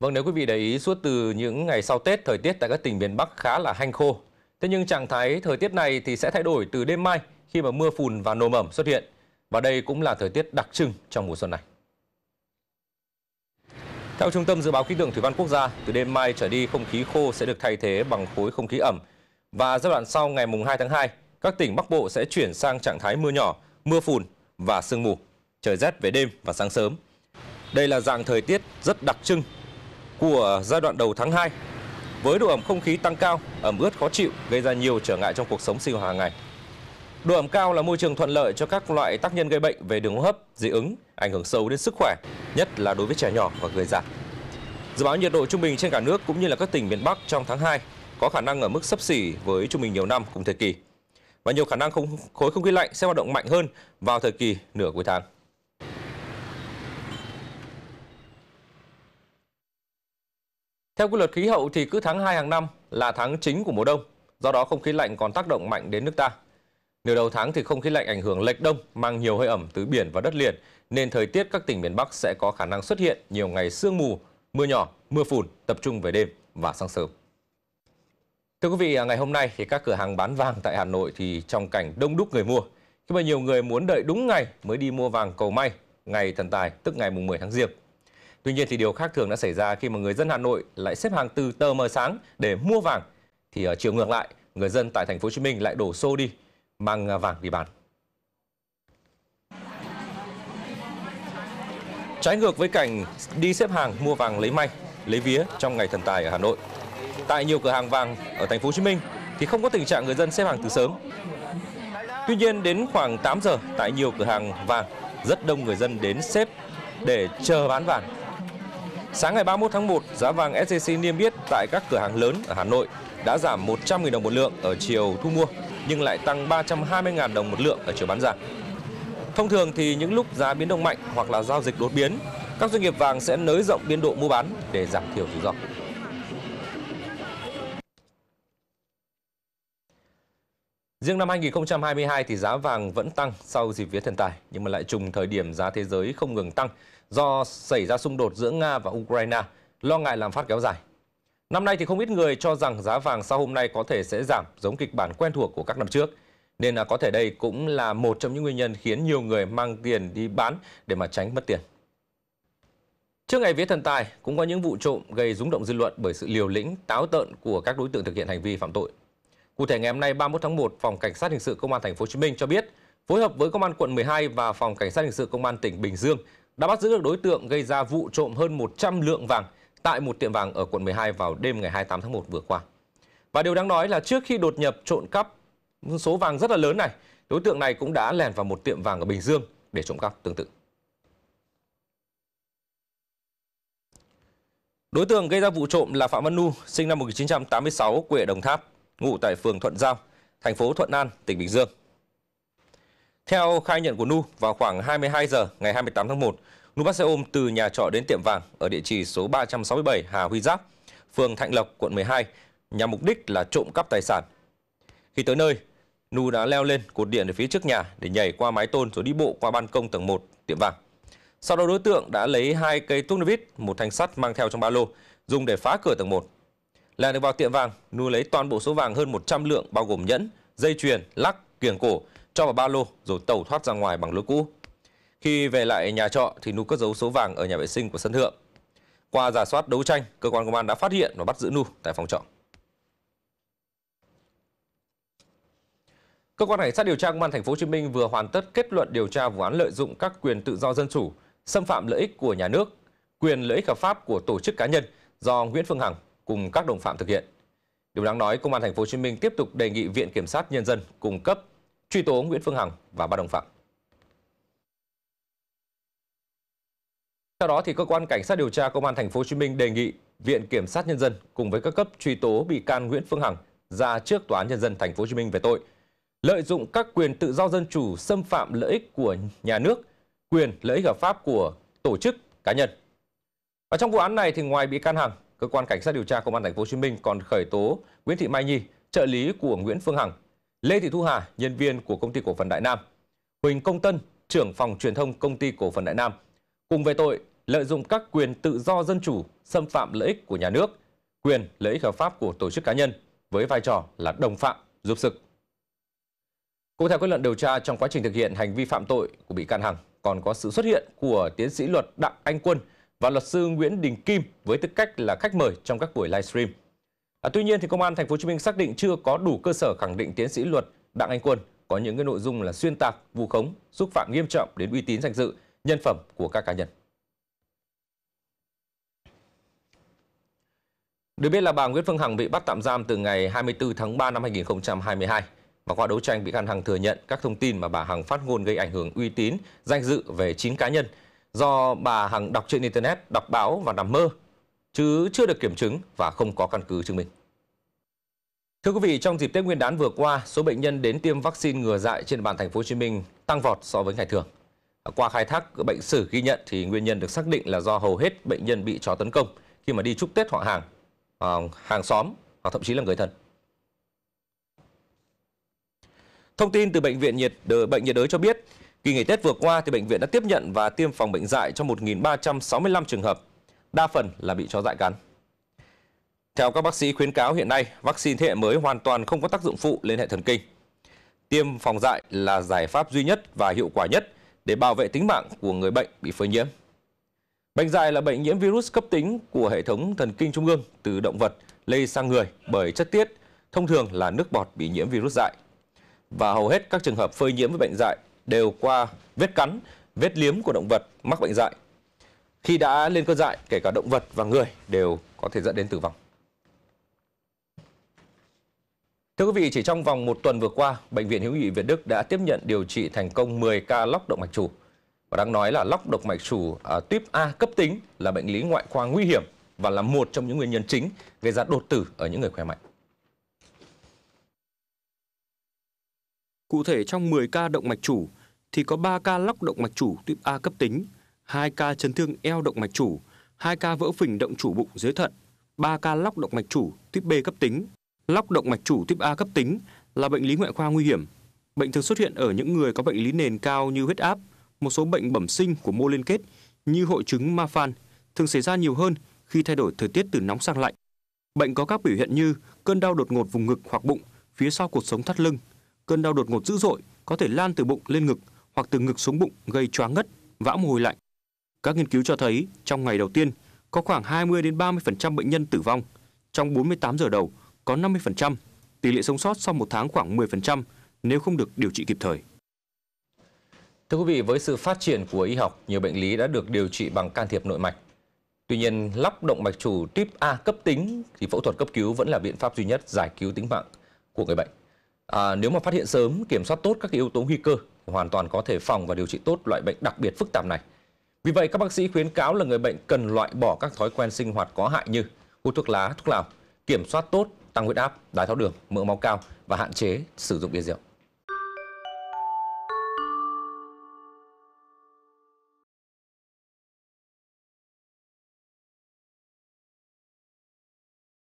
Vâng, nếu quý vị để ý suốt từ những ngày sau Tết, thời tiết tại các tỉnh miền Bắc khá là hanh khô. Thế nhưng trạng thái thời tiết này thì sẽ thay đổi từ đêm mai khi mà mưa phùn và nồm ẩm xuất hiện. Và đây cũng là thời tiết đặc trưng trong mùa xuân này. Theo Trung tâm Dự báo Khí tượng Thủy văn Quốc gia, từ đêm mai trở đi không khí khô sẽ được thay thế bằng khối không khí ẩm. Và giai đoạn sau ngày mùng 2 tháng 2, các tỉnh Bắc Bộ sẽ chuyển sang trạng thái mưa nhỏ, mưa phùn và sương mù, trời rét về đêm và sáng sớm. Đây là dạng thời tiết rất đặc trưng của giai đoạn đầu tháng 2. Với độ ẩm không khí tăng cao, ẩm ướt khó chịu gây ra nhiều trở ngại trong cuộc sống sinh hoạt hàng ngày. Độ ẩm cao là môi trường thuận lợi cho các loại tác nhân gây bệnh về đường hô hấp, dị ứng, ảnh hưởng sâu đến sức khỏe, nhất là đối với trẻ nhỏ và người già. Dự báo nhiệt độ trung bình trên cả nước cũng như là các tỉnh miền Bắc trong tháng 2 có khả năng ở mức sấp xỉ với trung bình nhiều năm cùng thời kỳ. Và nhiều khả năng không, khối không khí lạnh sẽ hoạt động mạnh hơn vào thời kỳ nửa cuối tháng. Theo quy luật khí hậu thì cứ tháng 2 hàng năm là tháng chính của mùa đông, do đó không khí lạnh còn tác động mạnh đến nước ta. Nửa đầu tháng thì không khí lạnh ảnh hưởng lệch đông mang nhiều hơi ẩm từ biển và đất liền nên thời tiết các tỉnh miền Bắc sẽ có khả năng xuất hiện nhiều ngày sương mù, mưa nhỏ, mưa phùn tập trung về đêm và sáng sớm. Thưa quý vị, à, ngày hôm nay thì các cửa hàng bán vàng tại Hà Nội thì trong cảnh đông đúc người mua. Khi mà nhiều người muốn đợi đúng ngày mới đi mua vàng cầu may, ngày thần tài tức ngày mùng 10 tháng Giêng. Tuy nhiên thì điều khác thường đã xảy ra khi mà người dân Hà Nội lại xếp hàng từ tờ mờ sáng để mua vàng thì ở ờ, chiều ngược lại, người dân tại thành phố Hồ Chí Minh lại đổ xô đi mang ờ, vàng đi bán. Trái ngược với cảnh đi xếp hàng mua vàng lấy may, lấy vía trong ngày thần tài ở Hà Nội. Tại nhiều cửa hàng vàng ở thành phố Hồ Chí Minh thì không có tình trạng người dân xếp hàng từ sớm. Tuy nhiên đến khoảng 8 giờ tại nhiều cửa hàng vàng rất đông người dân đến xếp để chờ bán vàng Sáng ngày 31 tháng 1, giá vàng SJC niêm yết tại các cửa hàng lớn ở Hà Nội đã giảm 100.000 đồng một lượng ở chiều thu mua nhưng lại tăng 320.000 đồng một lượng ở chiều bán ra. Thông thường thì những lúc giá biến động mạnh hoặc là giao dịch đột biến, các doanh nghiệp vàng sẽ nới rộng biên độ mua bán để giảm thiểu rủi ro. Riêng năm 2022 thì giá vàng vẫn tăng sau dịp vía thần tài, nhưng mà lại trùng thời điểm giá thế giới không ngừng tăng do xảy ra xung đột giữa Nga và Ukraine, lo ngại làm phát kéo dài. Năm nay thì không ít người cho rằng giá vàng sau hôm nay có thể sẽ giảm giống kịch bản quen thuộc của các năm trước. Nên là có thể đây cũng là một trong những nguyên nhân khiến nhiều người mang tiền đi bán để mà tránh mất tiền. Trước ngày vía thần tài cũng có những vụ trộm gây rúng động dư luận bởi sự liều lĩnh, táo tợn của các đối tượng thực hiện hành vi phạm tội. Cụ thể ngày hôm nay 31 tháng 1, Phòng Cảnh sát hình sự Công an thành phố Hồ Chí Minh cho biết, phối hợp với Công an quận 12 và Phòng Cảnh sát hình sự Công an tỉnh Bình Dương đã bắt giữ được đối tượng gây ra vụ trộm hơn 100 lượng vàng tại một tiệm vàng ở quận 12 vào đêm ngày 28 tháng 1 vừa qua. Và điều đáng nói là trước khi đột nhập trộm cắp số vàng rất là lớn này, đối tượng này cũng đã lẻn vào một tiệm vàng ở Bình Dương để trộm cắp tương tự. Đối tượng gây ra vụ trộm là Phạm Văn Nu, sinh năm 1986, quê ở Đồng Tháp ngụ tại phường Thuận Giao, thành phố Thuận An, tỉnh Bình Dương. Theo khai nhận của Nu, vào khoảng 22 giờ ngày 28 tháng 1, Nu bắt xe ôm từ nhà trọ đến tiệm vàng ở địa chỉ số 367 Hà Huy Giáp, phường Thạnh Lộc, quận 12, nhằm mục đích là trộm cắp tài sản. Khi tới nơi, Nu đã leo lên cột điện ở phía trước nhà để nhảy qua mái tôn rồi đi bộ qua ban công tầng 1 tiệm vàng. Sau đó đối tượng đã lấy hai cây thuốc nơ vít, một thanh sắt mang theo trong ba lô, dùng để phá cửa tầng 1 là được vào tiệm vàng nu lấy toàn bộ số vàng hơn 100 lượng bao gồm nhẫn, dây chuyền, lắc, kiềng cổ cho vào ba lô rồi tẩu thoát ra ngoài bằng lối cũ. Khi về lại nhà trọ thì Nu cất giấu số vàng ở nhà vệ sinh của sân thượng. Qua giả soát đấu tranh, cơ quan công an đã phát hiện và bắt giữ Nu tại phòng trọ. Cơ quan cảnh sát điều tra công an thành phố Hồ Chí Minh vừa hoàn tất kết luận điều tra vụ án lợi dụng các quyền tự do dân chủ, xâm phạm lợi ích của nhà nước, quyền lợi ích hợp pháp của tổ chức cá nhân do Nguyễn Phương Hằng cùng các đồng phạm thực hiện. Điều đáng nói, Công an thành phố Hồ Chí Minh tiếp tục đề nghị Viện Kiểm sát Nhân dân cung cấp truy tố Nguyễn Phương Hằng và ba đồng phạm. Theo đó, thì cơ quan cảnh sát điều tra Công an thành phố Hồ Chí Minh đề nghị Viện Kiểm sát Nhân dân cùng với các cấp truy tố bị can Nguyễn Phương Hằng ra trước Tòa án Nhân dân thành phố Hồ Chí Minh về tội lợi dụng các quyền tự do dân chủ xâm phạm lợi ích của nhà nước, quyền lợi ích hợp pháp của tổ chức cá nhân. Và trong vụ án này thì ngoài bị can Hằng, cơ quan cảnh sát điều tra công an thành phố Hồ Chí Minh còn khởi tố Nguyễn Thị Mai Nhi, trợ lý của Nguyễn Phương Hằng, Lê Thị Thu Hà, nhân viên của công ty cổ phần Đại Nam, Huỳnh Công Tân, trưởng phòng truyền thông công ty cổ phần Đại Nam, cùng về tội lợi dụng các quyền tự do dân chủ, xâm phạm lợi ích của nhà nước, quyền lợi ích hợp pháp của tổ chức cá nhân với vai trò là đồng phạm giúp sức. Cũng theo kết luận điều tra trong quá trình thực hiện hành vi phạm tội của bị can Hằng còn có sự xuất hiện của tiến sĩ luật Đặng Anh Quân và luật sư Nguyễn Đình Kim với tư cách là khách mời trong các buổi livestream. À, tuy nhiên thì công an thành phố Hồ Chí Minh xác định chưa có đủ cơ sở khẳng định tiến sĩ luật Đặng Anh Quân có những cái nội dung là xuyên tạc, vu khống, xúc phạm nghiêm trọng đến uy tín danh dự, nhân phẩm của các cá nhân. Được biết là bà Nguyễn Phương Hằng bị bắt tạm giam từ ngày 24 tháng 3 năm 2022 và qua đấu tranh bị can Hằng thừa nhận các thông tin mà bà Hằng phát ngôn gây ảnh hưởng uy tín, danh dự về chín cá nhân do bà Hằng đọc trên Internet, đọc báo và nằm mơ, chứ chưa được kiểm chứng và không có căn cứ chứng minh. Thưa quý vị, trong dịp Tết Nguyên đán vừa qua, số bệnh nhân đến tiêm vaccine ngừa dại trên bàn thành phố Hồ Chí Minh tăng vọt so với ngày thường. Qua khai thác bệnh sử ghi nhận thì nguyên nhân được xác định là do hầu hết bệnh nhân bị chó tấn công khi mà đi chúc Tết họ hàng, à, hàng xóm hoặc thậm chí là người thân. Thông tin từ bệnh viện nhiệt đới bệnh nhiệt đới cho biết, Kỳ nghỉ Tết vừa qua, thì bệnh viện đã tiếp nhận và tiêm phòng bệnh dại cho 1.365 trường hợp, đa phần là bị chó dại cắn. Theo các bác sĩ khuyến cáo hiện nay, vaccine thế hệ mới hoàn toàn không có tác dụng phụ lên hệ thần kinh. Tiêm phòng dại là giải pháp duy nhất và hiệu quả nhất để bảo vệ tính mạng của người bệnh bị phơi nhiễm. Bệnh dại là bệnh nhiễm virus cấp tính của hệ thống thần kinh trung ương từ động vật lây sang người bởi chất tiết, thông thường là nước bọt bị nhiễm virus dại. Và hầu hết các trường hợp phơi nhiễm với bệnh dại đều qua vết cắn, vết liếm của động vật mắc bệnh dại. Khi đã lên cơn dại, kể cả động vật và người đều có thể dẫn đến tử vong. Thưa quý vị, chỉ trong vòng một tuần vừa qua, Bệnh viện Hữu nghị Việt Đức đã tiếp nhận điều trị thành công 10 ca lóc động mạch chủ. Và đáng nói là lóc động mạch chủ à, tuyếp A cấp tính là bệnh lý ngoại khoa nguy hiểm và là một trong những nguyên nhân chính gây ra đột tử ở những người khỏe mạnh. Cụ thể trong 10 ca động mạch chủ, thì có 3 ca lóc động mạch chủ tuyếp A cấp tính, 2 ca chấn thương eo động mạch chủ, 2 ca vỡ phình động chủ bụng dưới thận, 3 ca lóc động mạch chủ tuyếp B cấp tính. Lóc động mạch chủ tuyếp A cấp tính là bệnh lý ngoại khoa nguy hiểm. Bệnh thường xuất hiện ở những người có bệnh lý nền cao như huyết áp, một số bệnh bẩm sinh của mô liên kết như hội chứng Marfan, thường xảy ra nhiều hơn khi thay đổi thời tiết từ nóng sang lạnh. Bệnh có các biểu hiện như cơn đau đột ngột vùng ngực hoặc bụng, phía sau cột sống thắt lưng, cơn đau đột ngột dữ dội có thể lan từ bụng lên ngực, hoặc từ ngực xuống bụng gây choáng ngất, vã mồ hôi lạnh. Các nghiên cứu cho thấy trong ngày đầu tiên có khoảng 20 đến 30% bệnh nhân tử vong. Trong 48 giờ đầu có 50%, tỷ lệ sống sót sau một tháng khoảng 10% nếu không được điều trị kịp thời. Thưa quý vị, với sự phát triển của y học, nhiều bệnh lý đã được điều trị bằng can thiệp nội mạch. Tuy nhiên, lắp động mạch chủ tuyếp A cấp tính thì phẫu thuật cấp cứu vẫn là biện pháp duy nhất giải cứu tính mạng của người bệnh. À, nếu mà phát hiện sớm, kiểm soát tốt các yếu tố nguy cơ hoàn toàn có thể phòng và điều trị tốt loại bệnh đặc biệt phức tạp này. Vì vậy, các bác sĩ khuyến cáo là người bệnh cần loại bỏ các thói quen sinh hoạt có hại như hút thuốc lá, thuốc lào, kiểm soát tốt, tăng huyết áp, đái tháo đường, mỡ máu cao và hạn chế sử dụng bia rượu.